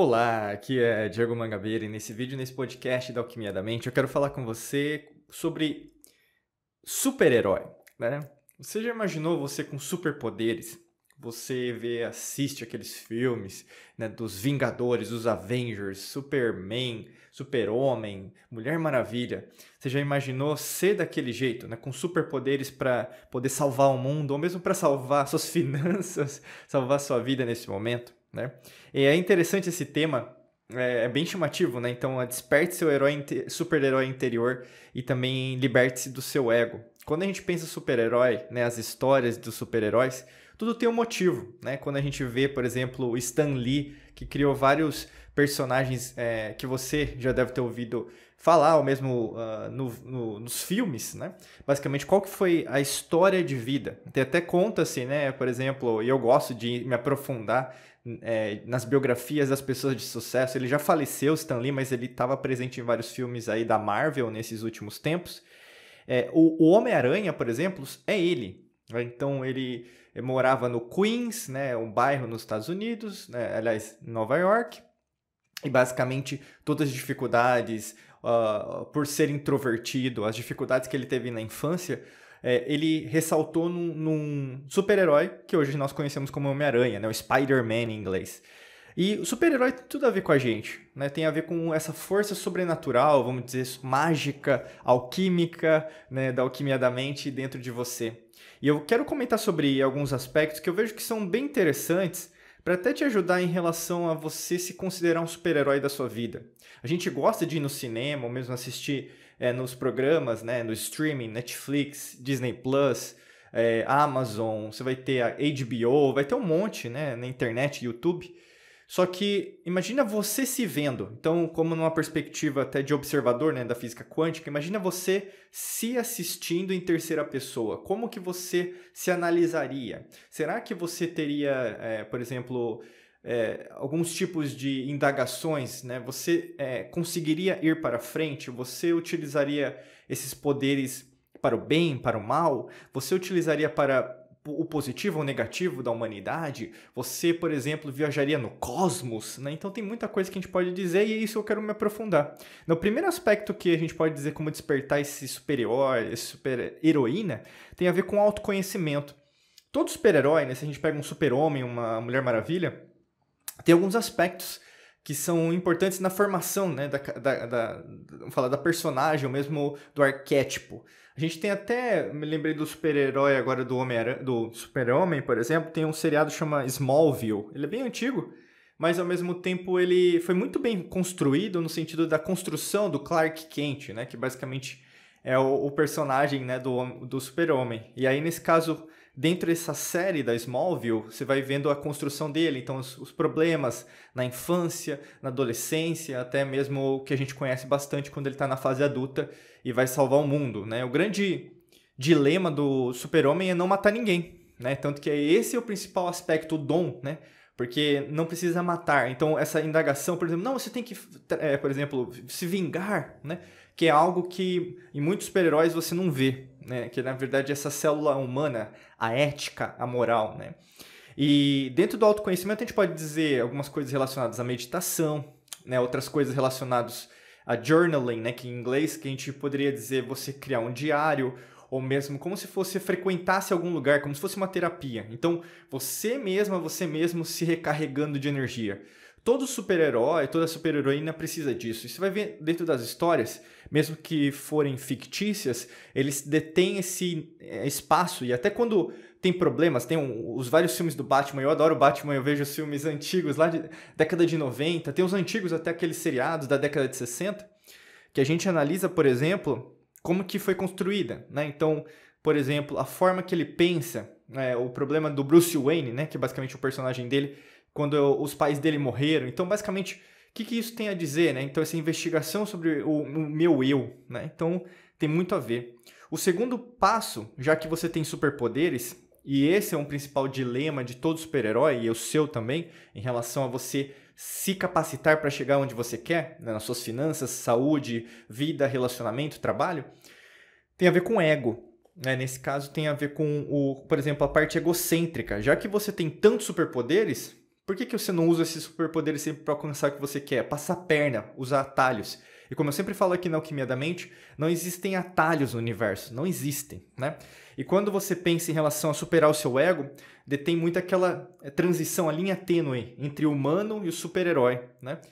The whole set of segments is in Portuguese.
Olá, aqui é Diego Mangabeira e nesse vídeo, nesse podcast da Alquimia da Mente, eu quero falar com você sobre super-herói, né? Você já imaginou você com superpoderes? Você vê, assiste aqueles filmes né, dos Vingadores, dos Avengers, Superman, Super-Homem, Mulher Maravilha. Você já imaginou ser daquele jeito, né, com superpoderes para poder salvar o mundo, ou mesmo para salvar suas finanças, salvar sua vida nesse momento? Né? E é interessante esse tema, é, é bem chamativo, né? Então, desperte seu herói super-herói interior e também liberte-se do seu ego. Quando a gente pensa super-herói, né, as histórias dos super-heróis, tudo tem um motivo, né? Quando a gente vê, por exemplo, o Stan Lee, que criou vários personagens é, que você já deve ter ouvido falar, ou mesmo uh, no, no, nos filmes, né? Basicamente, qual que foi a história de vida? Tem até conta-se, assim, né? Por exemplo, e eu gosto de me aprofundar é, nas biografias das pessoas de sucesso. Ele já faleceu, Stan Lee, mas ele estava presente em vários filmes aí da Marvel nesses últimos tempos. É, o, o Homem-Aranha, por exemplo, é ele. Né? Então ele morava no Queens, né, um bairro nos Estados Unidos, né, aliás, Nova York. E basicamente todas as dificuldades uh, por ser introvertido, as dificuldades que ele teve na infância, é, ele ressaltou num, num super-herói que hoje nós conhecemos como Homem-Aranha, né? O Spider-Man em inglês. E o super-herói tem tudo a ver com a gente, né? Tem a ver com essa força sobrenatural, vamos dizer, mágica, alquímica, né? Da alquimia da mente dentro de você. E eu quero comentar sobre alguns aspectos que eu vejo que são bem interessantes para até te ajudar em relação a você se considerar um super-herói da sua vida. A gente gosta de ir no cinema ou mesmo assistir é, nos programas, né, no streaming, Netflix, Disney Plus, é, Amazon, você vai ter a HBO, vai ter um monte né, na internet, YouTube. Só que imagina você se vendo. Então, como numa perspectiva até de observador né, da física quântica, imagina você se assistindo em terceira pessoa. Como que você se analisaria? Será que você teria, é, por exemplo, é, alguns tipos de indagações, né? Você é, conseguiria ir para frente? Você utilizaria esses poderes para o bem, para o mal? Você utilizaria para o positivo ou negativo da humanidade? Você, por exemplo, viajaria no cosmos? Né? Então tem muita coisa que a gente pode dizer e é isso eu quero me aprofundar. No primeiro aspecto que a gente pode dizer como despertar esse super esse super-heroína, tem a ver com autoconhecimento. Todo super-herói, né? se a gente pega um super-homem, uma Mulher Maravilha, tem alguns aspectos que são importantes na formação, né, da, da, da, vamos falar da personagem, ou mesmo do arquétipo. A gente tem até, me lembrei do super-herói agora do homem do Super-Homem, por exemplo, tem um seriado que chama Smallville. Ele é bem antigo, mas ao mesmo tempo ele foi muito bem construído no sentido da construção do Clark Kent, né, que basicamente é o, o personagem, né, do, do Super-Homem. E aí nesse caso dentro dessa série da Smallville, você vai vendo a construção dele, então os, os, problemas na infância, na adolescência, até mesmo o que a gente conhece bastante quando ele está na fase adulta e vai salvar o mundo, né? O grande dilema do super-homem é não matar ninguém, né? Tanto que esse é o principal aspecto, o dom, né? Porque não precisa matar. Então, essa indagação, por exemplo, não, você tem que, é, por exemplo, se vingar, né? Que é algo que em muitos super-heróis você não vê, né? que na verdade é essa célula humana, a ética, a moral. Né? E dentro do autoconhecimento a gente pode dizer algumas coisas relacionadas à meditação, né? outras coisas relacionadas a journaling, né? que em inglês que a gente poderia dizer você criar um diário ou mesmo como se fosse frequentasse algum lugar, como se fosse uma terapia. Então, você mesma, você mesmo se recarregando de energia todo super-herói, toda super-heroína precisa disso. E você vai ver dentro das histórias, mesmo que forem fictícias, eles detêm esse eh, espaço. E até quando tem problemas, tem um, os vários filmes do Batman, eu adoro o Batman, eu vejo os filmes antigos lá de década de 90, tem os antigos até aqueles seriados da década de 60, que a gente analisa, por exemplo, como que foi construída, né? Então, por exemplo, a forma que ele pensa, né? o problema do Bruce Wayne, né? que é basicamente o personagem dele, quando os pais dele morreram. Então, basicamente, o que, que isso tem a dizer, né? Então, essa investigação sobre o, o meu eu, né? Então, tem muito a ver. O segundo passo, já que você tem superpoderes, e esse é um principal dilema de todo super-herói, e é o seu também, em relação a você se capacitar para chegar onde você quer, né, nas suas finanças, saúde, vida, relacionamento, trabalho, tem a ver com ego. Né? Nesse caso, tem a ver com, o, por exemplo, a parte egocêntrica. Já que você tem tantos superpoderes, por que, que você não usa esses superpoderes sempre para alcançar o que você quer? Passar perna, usar atalhos. E como eu sempre falo aqui na Alquimia da Mente, não existem atalhos no universo, não existem, né? E quando você pensa em relação a superar o seu ego, detém muito aquela eh, transição, a linha tênue entre o humano e o super-herói, né?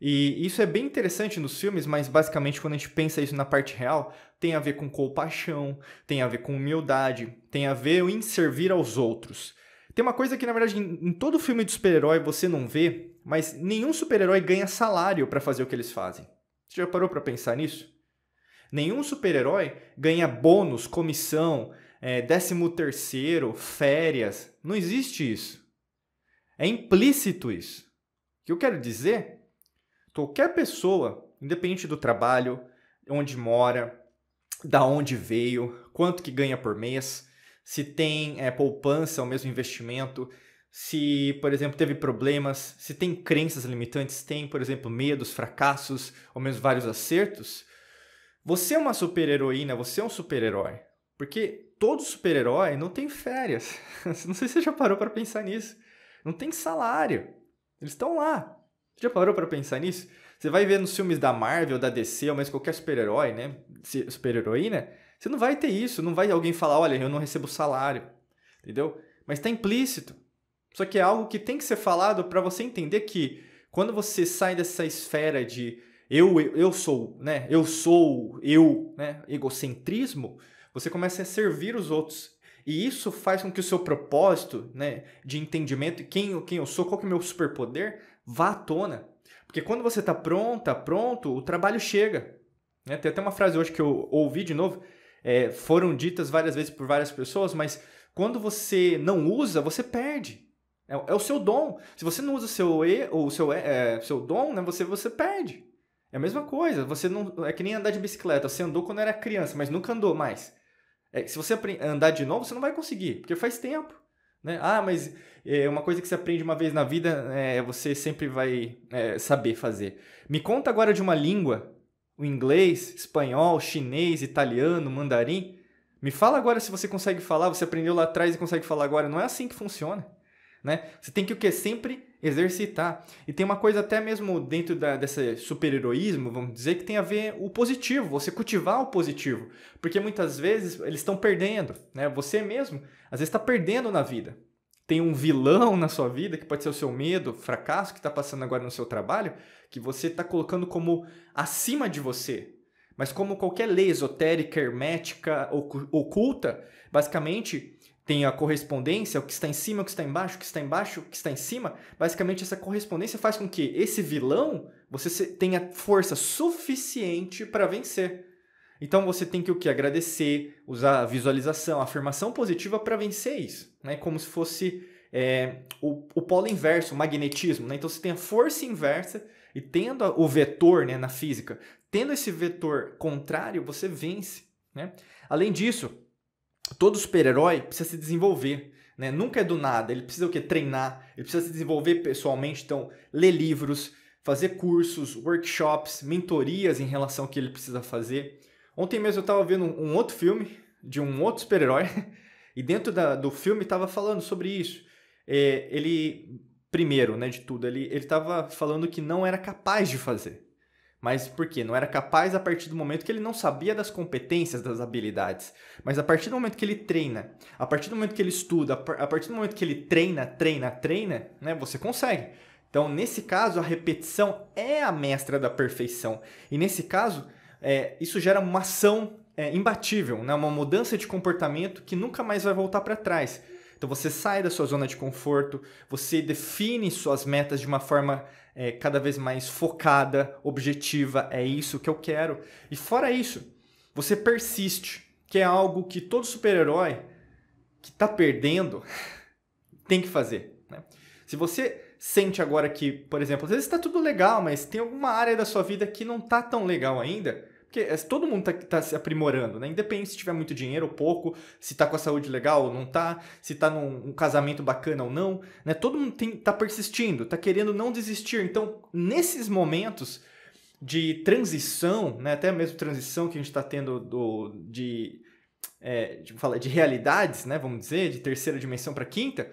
E isso é bem interessante nos filmes, mas basicamente quando a gente pensa isso na parte real, tem a ver com compaixão, tem a ver com humildade, tem a ver em servir aos outros. Tem uma coisa que, na verdade, em, todo filme de super-herói você não vê, mas nenhum super-herói ganha salário para fazer o que eles fazem. Você já parou para pensar nisso? Nenhum super-herói ganha bônus, comissão, é, décimo terceiro, férias. Não existe isso. É implícito isso. O que eu quero dizer? Qualquer pessoa, independente do trabalho, onde mora, da onde veio, quanto que ganha por mês, se tem é, poupança, o mesmo investimento, se, por exemplo, teve problemas, se tem crenças limitantes, tem, por exemplo, medos, fracassos, ou mesmo vários acertos, você é uma super-heroína, você é um super-herói. Porque todo super-herói não tem férias. Não sei se você já parou para pensar nisso. Não tem salário. Eles estão lá. Você já parou para pensar nisso? Você vai ver nos filmes da Marvel, da DC, ou mesmo qualquer super-herói, né? Super-heroína, né? Você não vai ter isso, não vai alguém falar, olha, eu não recebo salário, entendeu? Mas está implícito. Só que é algo que tem que ser falado para você entender que quando você sai dessa esfera de eu, eu, eu sou, né? Eu sou, eu, né? Egocentrismo, você começa a servir os outros. E isso faz com que o seu propósito, né, de entendimento, quem, quem eu sou, qual que é o meu superpoder, vá à tona. Porque quando você está pronta, pronto, o trabalho chega. Né? Tem até uma frase hoje que eu ouvi de novo, é, foram ditas várias vezes por várias pessoas, mas quando você não usa, você perde. É, é o seu dom. Se você não usa o seu, e, ou seu, é, é, seu dom, né, você, você perde. É a mesma coisa. Você não é que nem andar de bicicleta. Você andou quando era criança, mas nunca andou mais. É, se você andar de novo, você não vai conseguir, porque faz tempo. Né? Ah, mas é uma coisa que você aprende uma vez na vida, é, você sempre vai é, saber fazer. Me conta agora de uma língua o inglês, espanhol, chinês, italiano, mandarim. Me fala agora se você consegue falar, você aprendeu lá atrás e consegue falar agora. Não é assim que funciona. Né? Você tem que o quê? Sempre exercitar. E tem uma coisa até mesmo dentro da, desse super-heroísmo, vamos dizer, que tem a ver o positivo, você cultivar o positivo. Porque muitas vezes eles estão perdendo, né? Você mesmo, às vezes, está perdendo na vida tem um vilão na sua vida, que pode ser o seu medo, fracasso que está passando agora no seu trabalho, que você está colocando como acima de você. Mas como qualquer lei esotérica, hermética, oculta, basicamente tem a correspondência, o que está em cima, o que está embaixo, o que está embaixo, o que está em cima. Basicamente, essa correspondência faz com que esse vilão você tenha força suficiente para vencer. Então você tem que o que agradecer, usar a visualização, a afirmação positiva para vencer isso, né? Como se fosse é, o, o polo inverso, o magnetismo, né? Então você tem a força inversa e tendo o vetor, né, na física, tendo esse vetor contrário, você vence, né? Além disso, todo super-herói precisa se desenvolver. Né? Nunca é do nada, ele precisa o quê? Treinar, ele precisa se desenvolver pessoalmente, então ler livros, fazer cursos, workshops, mentorias em relação ao que ele precisa fazer. Ontem mesmo eu estava vendo um outro filme de um outro super-herói e dentro da, do filme estava falando sobre isso. É, ele, primeiro, né, de tudo, ele estava falando que não era capaz de fazer. Mas por quê? Não era capaz a partir do momento que ele não sabia das competências, das habilidades. Mas a partir do momento que ele treina, a partir do momento que ele estuda, a partir do momento que ele treina, treina, treina, né, você consegue. Então, nesse caso, a repetição é a mestra da perfeição. E nesse caso, é, isso gera uma ação é, imbatível, né? uma mudança de comportamento que nunca mais vai voltar para trás. Então você sai da sua zona de conforto, você define suas metas de uma forma é, cada vez mais focada, objetiva, é isso que eu quero. E fora isso, você persiste, que é algo que todo super-herói que está perdendo tem que fazer. Né? Se você sente agora que, por exemplo, às vezes está tudo legal, mas tem alguma área da sua vida que não está tão legal ainda, porque eh, todo mundo está tá se aprimorando, né? Independente se tiver muito dinheiro ou pouco, se está com a saúde legal ou não está, se está num um casamento bacana ou não, né? Todo mundo está persistindo, está querendo não desistir. Então, nesses momentos de transição, né? Até mesmo transição que a gente está tendo do, de, é, de, falar, de realidades, né? Vamos dizer, de terceira dimensão para quinta,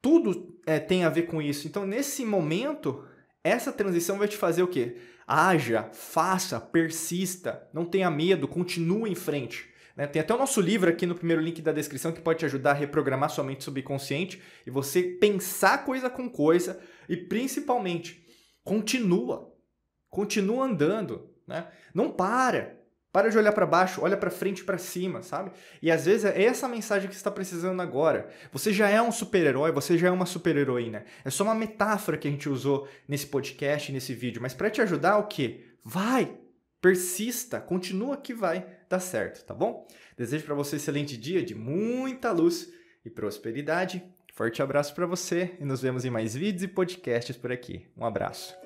tudo é, tem a ver com isso. Então, nesse momento, essa transição vai te fazer o quê? Haja, faça, persista, não tenha medo, continue em frente. Né? Tem até o nosso livro aqui no primeiro link da descrição que pode te ajudar a reprogramar sua mente subconsciente e você pensar coisa com coisa e principalmente continua, continua andando, né? não para. Para de olhar para baixo, olha para frente e para cima, sabe? E às vezes é essa mensagem que você está precisando agora. Você já é um super-herói, você já é uma super-heroína. É só uma metáfora que a gente usou nesse podcast, nesse vídeo. Mas para te ajudar, o quê? Vai! Persista, continua que vai dar certo, tá bom? Desejo para você um excelente dia de muita luz e prosperidade. Forte abraço para você e nos vemos em mais vídeos e podcasts por aqui. Um abraço.